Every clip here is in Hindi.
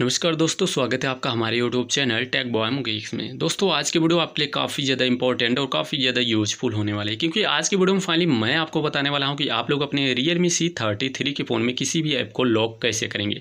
नमस्कार दोस्तों स्वागत है आपका हमारे YouTube channel tech boy Mukesh में दोस्तों आज की वीडियो आपके लिए काफ़ी ज़्यादा इंपॉर्टेंट और काफ़ी ज़्यादा यूजफुल होने वाले है क्योंकि आज की वीडियो में फाइनली मैं आपको बताने वाला हूं कि आप लोग अपने Realme C thirty three के फ़ोन में किसी भी ऐप को लॉक कैसे करेंगे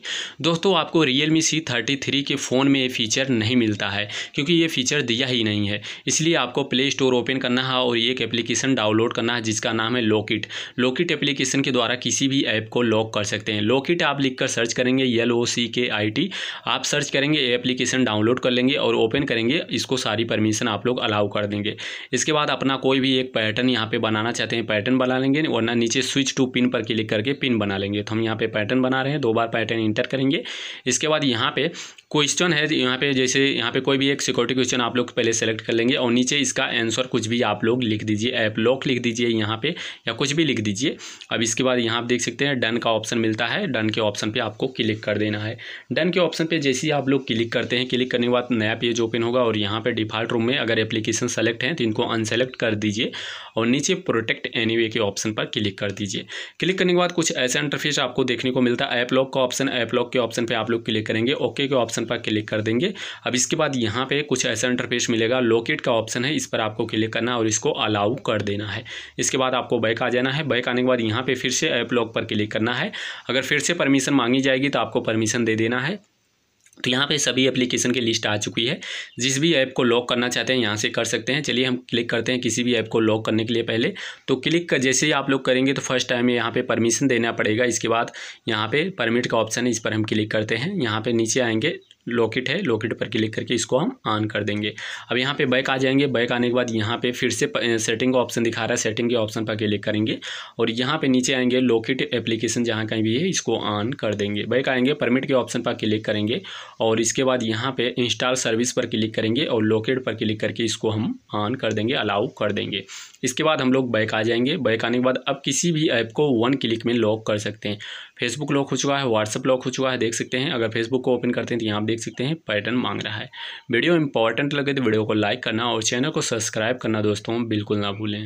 दोस्तों आपको Realme C thirty three के फ़ोन में ये फीचर नहीं मिलता है क्योंकि ये फीचर दिया ही नहीं है इसलिए आपको प्ले स्टोर ओपन करना है और ये एक एप्लीकेशन डाउनलोड करना है जिसका नाम है लॉकिट लॉकिट एप्लीकेशन के द्वारा किसी भी ऐप को लॉक कर सकते हैं लॉकिट आप लिख कर सर्च करेंगे एल ओ सी के आई टी आप सर्च करेंगे ये एप्लीकेशन डाउनलोड कर लेंगे और ओपन करेंगे इसको सारी परमिशन आप लोग अलाउ कर देंगे इसके बाद अपना कोई भी एक पैटर्न यहाँ पे बनाना चाहते हैं पैटर्न बना लेंगे वरना नीचे स्विच टू पिन पर क्लिक करके पिन बना लेंगे तो हम यहाँ पे पैटर्न बना रहे हैं दो बार पैटर्न इंटर करेंगे इसके बाद यहाँ पे क्वेश्चन है यहाँ पे जैसे यहाँ पे कोई भी एक सिक्योरिटी क्वेश्चन आप लोग पहले सेलेक्ट कर लेंगे और नीचे इसका आंसर कुछ भी आप लोग लिख दीजिए ऐप लॉक लिख दीजिए यहाँ पे या कुछ भी लिख दीजिए अब इसके बाद यहाँ आप देख सकते हैं डन का ऑप्शन मिलता है डन के ऑप्शन पे आपको क्लिक कर देना है डन के ऑप्शन ऑप्शन पे जैसे ही आप लोग क्लिक करते हैं क्लिक करने के बाद नया पेज ओपन होगा और यहाँ पे डिफ़ॉल्ट रूम में अगर एप्लीकेशन सेलेक्ट हैं तो इनको अनसेलेक्ट कर दीजिए और नीचे प्रोटेक्ट एनी के ऑप्शन पर क्लिक कर दीजिए क्लिक करने के बाद कुछ ऐसा इंटरफेस आपको देखने को मिलता है ऐप लॉक का ऑप्शन ऐप लॉक के ऑप्शन पर आप लोग क्लिक करेंगे ओके के ऑप्शन पर क्लिक कर देंगे अब इसके बाद यहाँ पर कुछ ऐसा इंटरफेस मिलेगा लोकेट का ऑप्शन है इस पर आपको क्लिक करना और इसको अलाउ कर देना है इसके बाद आपको बैक आ जाना है बैक आने के बाद यहाँ पर फिर से ऐप लॉक पर क्लिक करना है अगर फिर से परमिशन मांगी जाएगी तो आपको परमिशन दे देना है तो यहाँ पे सभी एप्लीकेशन की लिस्ट आ चुकी है जिस भी ऐप को लॉक करना चाहते हैं यहाँ से कर सकते हैं चलिए हम क्लिक करते हैं किसी भी ऐप को लॉक करने के लिए पहले तो क्लिक कर जैसे ही आप लोग करेंगे तो फर्स्ट टाइम यहाँ पे परमिशन देना पड़ेगा इसके बाद यहाँ पे परमिट का ऑप्शन है इस पर हम क्लिक करते हैं यहाँ पर नीचे आएंगे लॉकेट है लॉकेट पर क्लिक करके इसको हम ऑन कर देंगे अब यहाँ पे बैक आ जाएंगे बैक आने के बाद यहाँ पे फिर से सेटिंग का ऑप्शन दिखा रहा है सेटिंग के ऑप्शन पर क्लिक करेंगे और यहाँ पे नीचे आएंगे लॉकेट एप्लीकेशन जहाँ कहीं भी है इसको ऑन कर देंगे बैक आएंगे परमिट के ऑप्शन पर क्लिक करेंगे और इसके बाद यहाँ पर इंस्टॉल सर्विस पर क्लिक करेंगे और लॉकेट पर क्लिक करके इसको हम ऑन कर देंगे अलाउ कर देंगे इसके बाद हम लोग बैक आ जाएंगे बैक आने के बाद अब किसी भी ऐप को वन क्लिक में लॉक कर सकते हैं फेसबुक लॉक हो चुका है व्हाट्सअप लॉक हो चुका है देख सकते हैं अगर फेसबुक को ओपन करते हैं तो यहाँ देख सकते हैं पैटर्न मांग रहा है वीडियो इंपॉर्टेंट लगे तो वीडियो को लाइक करना और चैनल को सब्सक्राइब करना दोस्तों बिल्कुल ना भूलें